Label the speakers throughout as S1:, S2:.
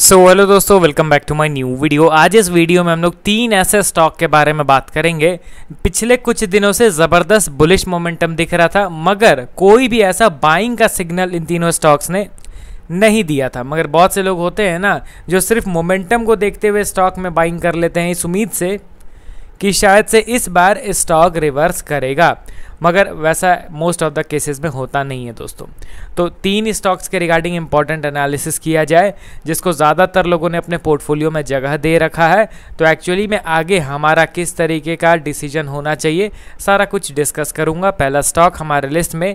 S1: सो so, hello दोस्तों welcome back to my new video आज इस वीडियो में हम लोग तीन ऐसे स्टॉक के बारे में बात करेंगे पिछले कुछ दिनों से ज़बरदस्त बुलिश मोमेंटम दिख रहा था मगर कोई भी ऐसा बाइंग का सिग्नल इन तीनों स्टॉक्स ने नहीं दिया था मगर बहुत से लोग होते हैं ना जो सिर्फ मोमेंटम को देखते हुए स्टॉक में बाइंग कर लेते हैं इस उम्मीद से कि शायद से इस बार स्टॉक रिवर्स करेगा मगर वैसा मोस्ट ऑफ द केसेस में होता नहीं है दोस्तों तो तीन स्टॉक्स के रिगार्डिंग इंपॉर्टेंट एनालिसिस किया जाए जिसको ज़्यादातर लोगों ने अपने पोर्टफोलियो में जगह दे रखा है तो एक्चुअली मैं आगे हमारा किस तरीके का डिसीजन होना चाहिए सारा कुछ डिस्कस करूँगा पहला स्टॉक हमारे लिस्ट में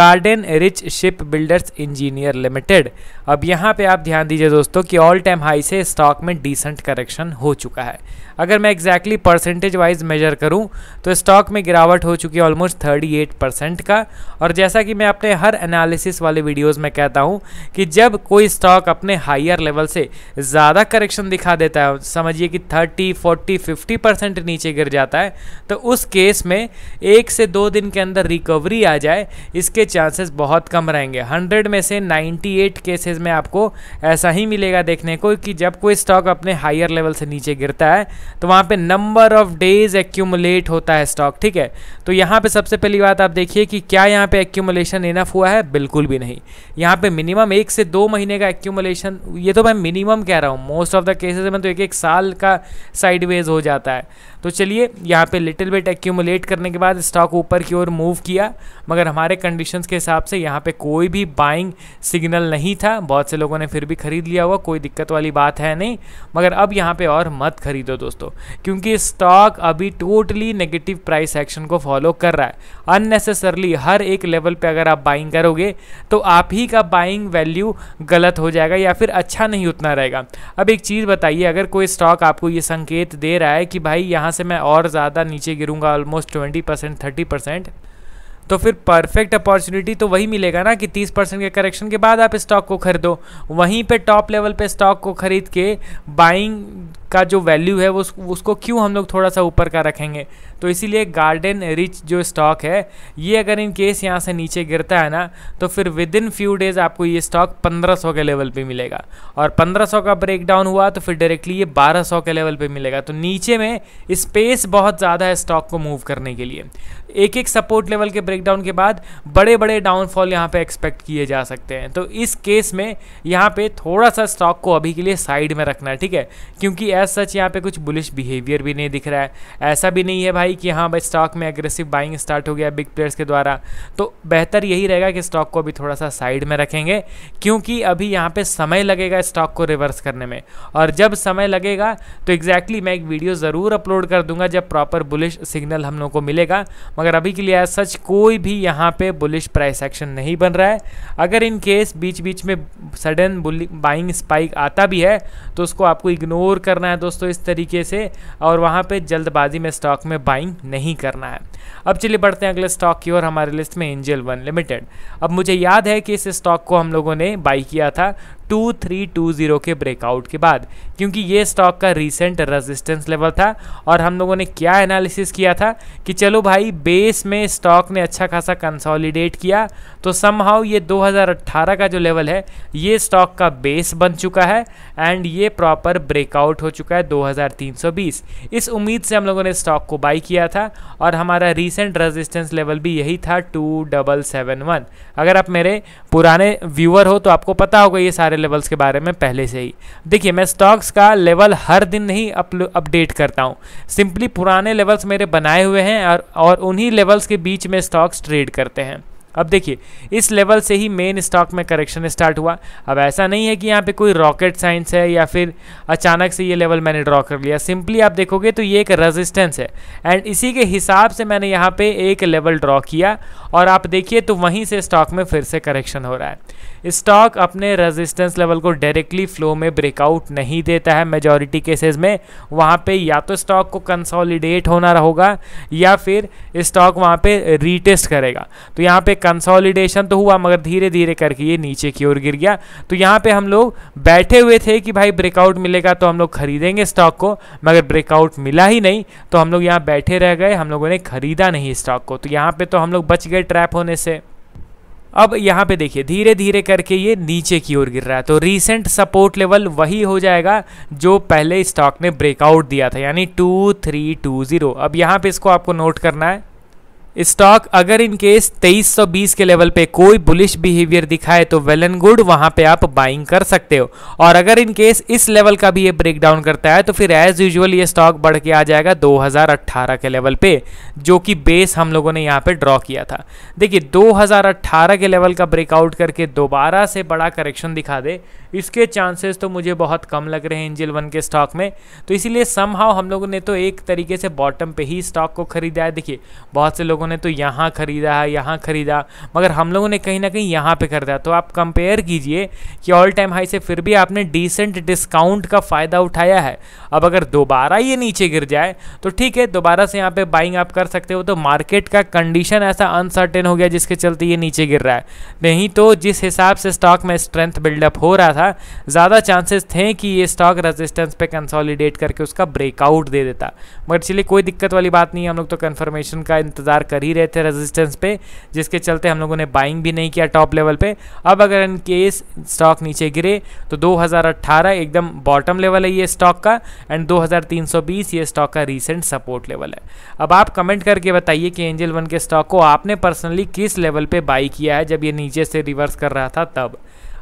S1: गार्डन रिच शिप बिल्डर्स इंजीनियर लिमिटेड अब यहाँ पर आप ध्यान दीजिए दोस्तों कि ऑल टाइम हाई से स्टॉक में डिसेंट करेक्शन हो चुका है अगर मैं एग्जैक्टली परसेंटेज वाइज मेजर करूँ तो स्टॉक में गिरावट हो चुकी है ऑलमोस्ट थर्टी एट परसेंट का और जैसा कि मैं अपने हर एनालिसिस वाले वीडियोज़ में कहता हूँ कि जब कोई स्टॉक अपने हाइयर लेवल से ज़्यादा करेक्शन दिखा देता है समझिए कि थर्टी फोर्टी फिफ्टी परसेंट नीचे गिर जाता है तो उस केस में एक से दो दिन के अंदर रिकवरी आ जाए इसके चांसेस बहुत कम रहेंगे हंड्रेड में से नाइन्टी एट केसेज में आपको ऐसा ही मिलेगा देखने को कि जब कोई स्टॉक अपने हाइयर लेवल से नीचे गिरता है तो वहाँ पे नंबर ऑफ डेज एक्यूमुलेट होता है स्टॉक ठीक है तो यहाँ पे सबसे पहली बात आप देखिए कि क्या यहाँ पे एक्यूमुलेशन इनफ हुआ है बिल्कुल भी नहीं यहाँ पे मिनिमम एक से दो महीने का एक्यूमुलेशन ये तो मैं मिनिमम कह रहा हूँ मोस्ट ऑफ द केसेज में तो एक एक साल का साइडवेज हो जाता है तो चलिए यहाँ पे लिटिल बिट एक्यूमुलेट करने के बाद स्टॉक ऊपर की ओर मूव किया मगर हमारे कंडीशंस के हिसाब से यहाँ पे कोई भी बाइंग सिग्नल नहीं था बहुत से लोगों ने फिर भी ख़रीद लिया हुआ कोई दिक्कत वाली बात है नहीं मगर अब यहाँ पे और मत खरीदो दोस्तों क्योंकि स्टॉक अभी टोटली नेगेटिव प्राइस एक्शन को फॉलो कर रहा है अननेसेसरली हर एक लेवल पर अगर आप बाइंग करोगे तो आप ही का बाइंग वैल्यू गलत हो जाएगा या फिर अच्छा नहीं उतना रहेगा अब एक चीज़ बताइए अगर कोई स्टॉक आपको ये संकेत दे रहा है कि भाई यहाँ से मैं और ज़्यादा नीचे गिरूँगा almost twenty percent thirty percent तो फिर परफेक्ट अपॉर्चुनिटी तो वही मिलेगा ना कि तीस परसेंट के करेक्शन के बाद आप स्टॉक को खरीदो वहीं पे टॉप लेवल पे स्टॉक को खरीद के बाइंग का जो वैल्यू है वो उस, उसको क्यों हम लोग थोड़ा सा ऊपर का रखेंगे तो इसीलिए गार्डन रिच जो स्टॉक है ये अगर इन केस यहाँ से नीचे गिरता है ना तो फिर विद इन फ्यू डेज़ आपको ये स्टॉक 1500 के लेवल पे मिलेगा और 1500 का ब्रेक डाउन हुआ तो फिर डायरेक्टली ये 1200 के लेवल पे मिलेगा तो नीचे में स्पेस बहुत ज़्यादा है स्टॉक को मूव करने के लिए एक एक सपोर्ट लेवल के ब्रेकडाउन के बाद बड़े बड़े डाउनफॉल यहाँ पर एक्सपेक्ट किए जा सकते हैं तो इस केस में यहाँ पर थोड़ा सा स्टॉक को अभी के लिए साइड में रखना है ठीक है क्योंकि एज एज सच यहाँ पे कुछ बुलिश बिहेवियर भी नहीं दिख रहा है ऐसा भी नहीं है भाई कि हाँ भाई स्टॉक में एग्रेसिव बाइंग स्टार्ट हो गया बिग प्लेयर्स के द्वारा तो बेहतर यही रहेगा कि स्टॉक को अभी थोड़ा सा साइड में रखेंगे क्योंकि अभी यहाँ पर समय लगेगा स्टॉक को रिवर्स करने में और जब समय लगेगा तो एग्जैक्टली मैं एक वीडियो ज़रूर अपलोड कर दूंगा जब प्रॉपर बुलिश सिग्नल हम लोग को मिलेगा मगर अभी के लिए एज सच कोई भी यहाँ पर बुलिश प्राइस एक्शन नहीं बन रहा है अगर इन केस बीच बीच में सडन बाइंग स्पाइक आता भी है तो उसको आपको इग्नोर करना करना है दोस्तों इस तरीके से और वहाँ पे जल्दबाजी में स्टॉक में बाइंग नहीं करना है अब चलिए बढ़ते हैं अगले स्टॉक की ओर हमारे लिस्ट में एंजल वन लिमिटेड अब मुझे याद है कि इस स्टॉक को हम लोगों ने बाई किया था 2320 के ब्रेकआउट के बाद क्योंकि ये स्टॉक का रीसेंट रेजिस्टेंस लेवल था और हम लोगों ने क्या एनालिसिस किया था कि चलो भाई बेस में स्टॉक ने अच्छा खासा कंसोलिडेट किया तो समहाउ ये 2018 का जो लेवल है ये स्टॉक का बेस बन चुका है एंड ये प्रॉपर ब्रेकआउट हो चुका है 2320 इस उम्मीद से हम लोगों ने स्टॉक को बाई किया था और हमारा रिसेंट रजिस्टेंस लेवल भी यही था टू अगर आप मेरे पुराने व्यूअर हो तो आपको पता होगा ये सारे सारे लेवल्स के बारे में पहले से ही देखिए मैं स्टॉक्स का लेवल हर दिन नहीं अपडेट करता हूँ सिंपली पुराने लेवल्स मेरे बनाए हुए हैं और, और उन्हीं लेवल्स के बीच में स्टॉक्स ट्रेड करते हैं अब देखिए इस लेवल से ही मेन स्टॉक में करेक्शन स्टार्ट हुआ अब ऐसा नहीं है कि यहाँ पे कोई रॉकेट साइंस है या फिर अचानक से ये लेवल मैंने ड्रॉ कर लिया सिंपली आप देखोगे तो ये एक रेजिस्टेंस है एंड इसी के हिसाब से मैंने यहाँ पे एक लेवल ड्रॉ किया और आप देखिए तो वहीं से स्टॉक में फिर से करेक्शन हो रहा है स्टॉक अपने रेजिस्टेंस लेवल को डायरेक्टली फ्लो में ब्रेकआउट नहीं देता है मेजॉरिटी केसेस में वहाँ पे या तो स्टॉक को कंसोलिडेट होना रहोगा या फिर स्टॉक वहाँ पे रीटेस्ट करेगा तो यहाँ पे कंसोलिडेशन तो हुआ मगर धीरे धीरे करके ये नीचे की ओर गिर गया तो यहाँ पे हम लोग बैठे हुए थे कि भाई ब्रेकआउट मिलेगा तो हम लोग खरीदेंगे स्टॉक को मगर ब्रेकआउट मिला ही नहीं तो हम लोग यहाँ बैठे रह गए हम लोगों ने खरीदा नहीं स्टॉक को तो यहाँ पर तो हम लोग बच गए ट्रैप होने से अब यहाँ पे देखिए धीरे धीरे करके ये नीचे की ओर गिर रहा है तो रीसेंट सपोर्ट लेवल वही हो जाएगा जो पहले स्टॉक ने ब्रेकआउट दिया था यानी टू थ्री टू ज़ीरो अब यहाँ पे इसको आपको नोट करना है स्टॉक अगर इन केस 2320 के लेवल पे कोई बुलिश बिहेवियर दिखाए तो वेल एंड गुड वहां पे आप बाइंग कर सकते हो और अगर इन केस इस लेवल का भी ये ब्रेक डाउन करता है तो फिर एज यूजुअल ये स्टॉक बढ़ के आ जाएगा 2018 के लेवल पे जो कि बेस हम लोगों ने यहाँ पे ड्रॉ किया था देखिए 2018 के लेवल का ब्रेकआउट करके दोबारा से बड़ा करेक्शन दिखा दे इसके चांसेस तो मुझे बहुत कम लग रहे हैं इंजिल वन के स्टॉक में तो इसीलिए समहाव हम लोगों ने तो एक तरीके से बॉटम पे ही स्टॉक को खरीदा है देखिए बहुत से लोगों लोगों ने तो यहाँ ख़रीदा है यहाँ ख़रीदा मगर हम लोगों ने कहीं ना कहीं यहाँ पे ख़रीदा तो आप कंपेयर कीजिए कि ऑल टाइम हाई से फिर भी आपने डिसेंट डिस्काउंट का फ़ायदा उठाया है अब अगर दोबारा ये नीचे गिर जाए तो ठीक है दोबारा से यहाँ पर बाइंग आप कर सकते हो तो मार्केट का कंडीशन ऐसा अनसर्टेन हो गया जिसके चलते ये नीचे गिर रहा है नहीं तो जिस हिसाब से स्टॉक में स्ट्रेंथ बिल्डअप हो रहा था ज़्यादा चांसेस थे कि ये स्टॉक रेजिस्टेंस पे कंसोलिडेट करके उसका ब्रेकआउट दे देता मगर चलिए कोई दिक्कत वाली बात नहीं हम लोग तो कंफर्मेशन का इंतज़ार कर कर ही रहे थे रेजिस्टेंस पे जिसके चलते हम लोगों ने बाइंग भी नहीं किया टॉप लेवल पे अब अगर इन केस स्टॉक नीचे गिरे तो 2018 एकदम बॉटम लेवल है ये स्टॉक का एंड 2320 ये स्टॉक का रीसेंट सपोर्ट लेवल है अब आप कमेंट करके बताइए कि एंजल वन के स्टॉक को आपने पर्सनली किस लेवल पर बाई किया है जब ये नीचे से रिवर्स कर रहा था तब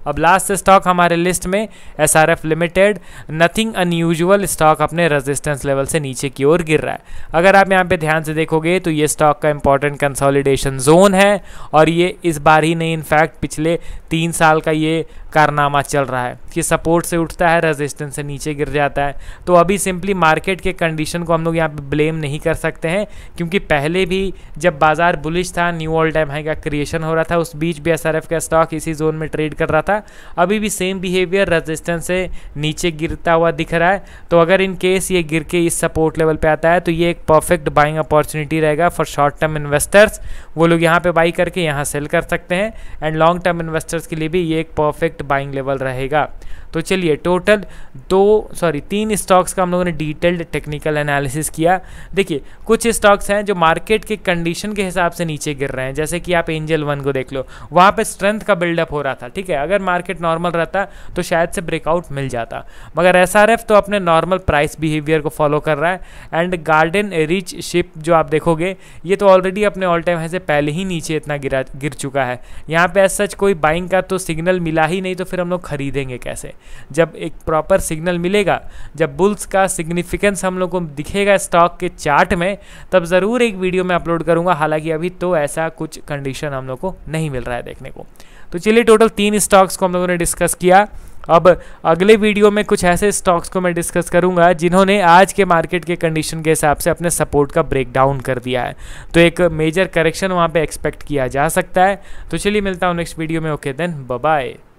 S1: अब लास्ट स्टॉक हमारे लिस्ट में S R F limited nothing unusual stock अपने रेजिस्टेंस लेवल से नीचे की ओर गिर रहा है अगर आप यहाँ पे ध्यान से देखोगे तो ये स्टॉक का इंपॉर्टेंट कंसोलिडेशन जोन है और ये इस बार ही नहीं इनफैक्ट पिछले तीन साल का ये कारनामा चल रहा है कि सपोर्ट से उठता है रेजिस्टेंस से नीचे गिर जाता है तो अभी सिंपली मार्केट के कंडीशन को हम लोग यहाँ पे ब्लेम नहीं कर सकते हैं क्योंकि पहले भी जब बाजार बुलिश था न्यू ऑल टाइम हाई का क्रिएशन हो रहा था उस बीच भी एस का स्टॉक इसी जोन में ट्रेड कर रहा था था अभी भी सेम बिहेवियर रेजिस्टेंस से नीचे गिरता हुआ दिख रहा है तो अगर इन केस ये गिर के इस सपोर्ट लेवल पे आता है तो ये एक परफेक्ट बाइंग अपॉर्चुनिटी रहेगा फॉर शॉर्ट टर्म इन्वेस्टर्स वो लोग यहाँ पर बाई करके यहाँ सेल कर सकते हैं एंड लॉन्ग टर्म इन्वेस्टर्स के लिए भी ये एक परफेक्ट बाइंग लेवल रहेगा तो चलिए टोटल दो सॉरी तीन स्टॉक्स का हम लोगों ने डिटेल्ड टेक्निकल एनालिसिस किया देखिए कुछ स्टॉक्स हैं जो मार्केट के कंडीशन के हिसाब से नीचे गिर रहे हैं जैसे कि आप एंजल वन को देख लो वहाँ पर स्ट्रेंथ का बिल्डअप हो रहा था ठीक है अगर मार्केट नॉर्मल रहता तो शायद से ब्रेकआउट मिल जाता मगर एस तो अपने नॉर्मल प्राइस बिहेवियर को फॉलो कर रहा है एंड गार्डन रिच शिप जो आप देखोगे ये तो ऑलरेडी अपने ऑल टाइम से पहले ही नीचे इतना गिरा गिर चुका है यहाँ पर एज सच कोई बाइंग का तो सिग्नल मिला ही नहीं तो फिर हम लोग खरीदेंगे कैसे जब एक प्रॉपर सिग्नल मिलेगा जब बुल्स का सिग्निफिकेंस हम लोग को दिखेगा स्टॉक के चार्ट में तब ज़रूर एक वीडियो में अपलोड करूँगा हालांकि अभी तो ऐसा कुछ कंडीशन हम लोग को नहीं मिल रहा है देखने को तो चलिए टोटल तीन स्टॉक्स को हम लोगों ने डिस्कस किया अब अगले वीडियो में कुछ ऐसे स्टॉक्स को मैं डिस्कस करूंगा जिन्होंने आज के मार्केट के कंडीशन के हिसाब से अपने सपोर्ट का ब्रेकडाउन कर दिया है तो एक मेजर करेक्शन वहां पे एक्सपेक्ट किया जा सकता है तो चलिए मिलता हूँ नेक्स्ट वीडियो में ओके देन बाय